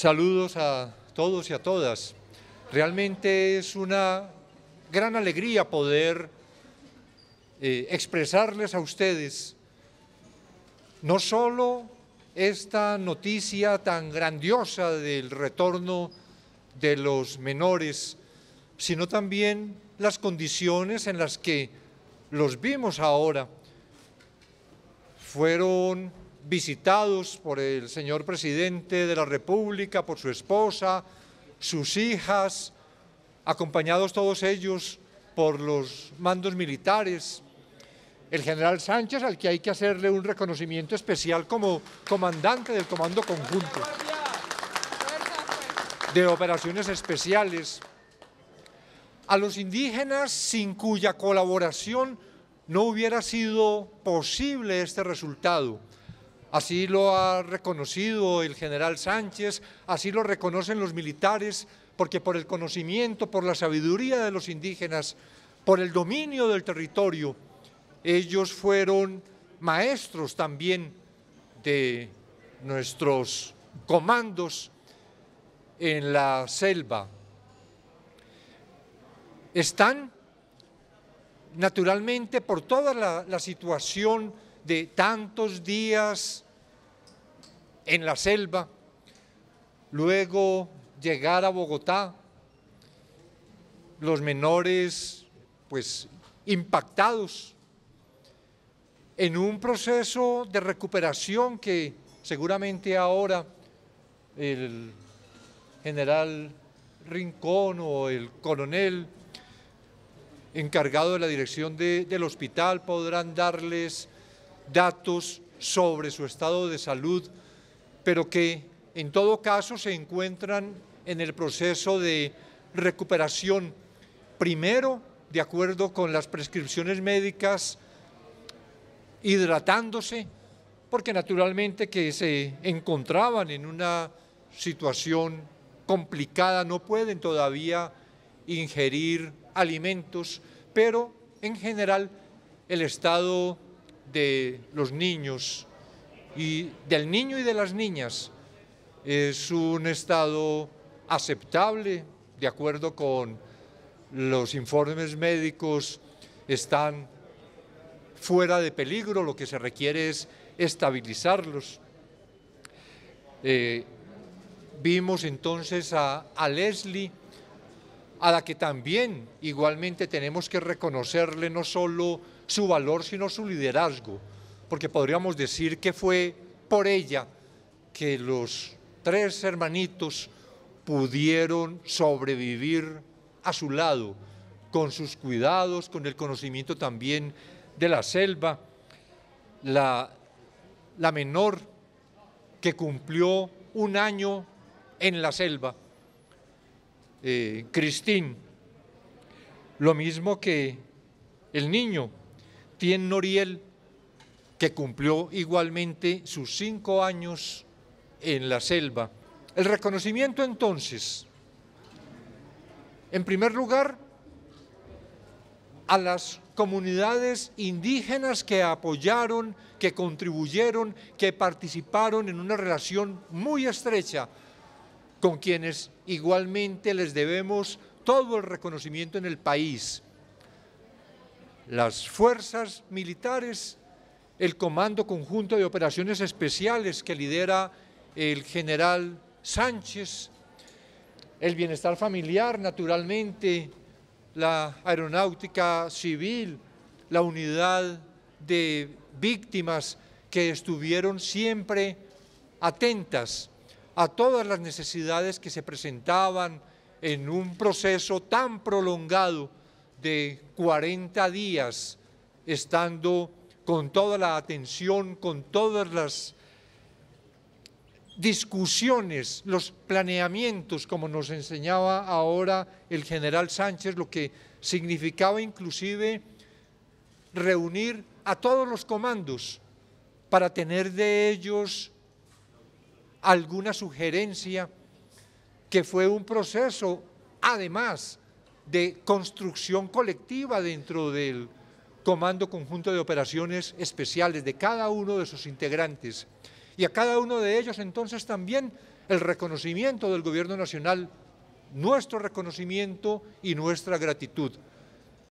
Saludos a todos y a todas. Realmente es una gran alegría poder eh, expresarles a ustedes no solo esta noticia tan grandiosa del retorno de los menores, sino también las condiciones en las que los vimos ahora. Fueron visitados por el señor presidente de la República, por su esposa, sus hijas, acompañados todos ellos por los mandos militares. El general Sánchez, al que hay que hacerle un reconocimiento especial como comandante del Comando Conjunto de Operaciones Especiales. A los indígenas, sin cuya colaboración no hubiera sido posible este resultado. Así lo ha reconocido el general Sánchez, así lo reconocen los militares, porque por el conocimiento, por la sabiduría de los indígenas, por el dominio del territorio, ellos fueron maestros también de nuestros comandos en la selva. Están naturalmente por toda la, situación de tantos días en la selva, luego llegar a Bogotá, los menores pues impactados en un proceso de recuperación que seguramente ahora el general Rincón o el coronel encargado de la dirección del hospital podrán darles datos sobre su estado de salud, pero que en todo caso se encuentran en el proceso de recuperación, primero de acuerdo con las prescripciones médicas, hidratándose, porque naturalmente que se encontraban en una situación complicada, no pueden todavía ingerir alimentos, pero en general el estado de los niños y del niño y de las niñas es un estado aceptable, de acuerdo con los informes médicos, están fuera de peligro, lo que se requiere es estabilizarlos. Eh, vimos entonces a, a Leslie a la que también igualmente tenemos que reconocerle no solo su valor, sino su liderazgo, porque podríamos decir que fue por ella que los tres hermanitos pudieron sobrevivir a su lado, con sus cuidados, con el conocimiento también de la selva. La, la menor que cumplió un año en la selva, eh, Cristín. Lo mismo que el niño, Tien Noriel, que cumplió igualmente sus cinco años en la selva. El reconocimiento entonces, en primer lugar, a las comunidades indígenas que apoyaron, que contribuyeron, que participaron en una relación muy estrecha con quienes igualmente les debemos todo el reconocimiento en el país. Las fuerzas militares, el Comando Conjunto de Operaciones Especiales que lidera el general Sánchez, el bienestar familiar, naturalmente, la aeronáutica civil, la unidad de víctimas que estuvieron siempre atentas a todas las necesidades que se presentaban en un proceso tan prolongado de 40 días, estando con toda la atención, con todas las discusiones, los planeamientos, como nos enseñaba ahora el general Sánchez, lo que significaba inclusive reunir a todos los comandos para tener de ellos alguna sugerencia, que fue un proceso, además, de construcción colectiva dentro del Comando Conjunto de Operaciones Especiales de cada uno de sus integrantes. Y a cada uno de ellos entonces también el reconocimiento del Gobierno Nacional, nuestro reconocimiento y nuestra gratitud.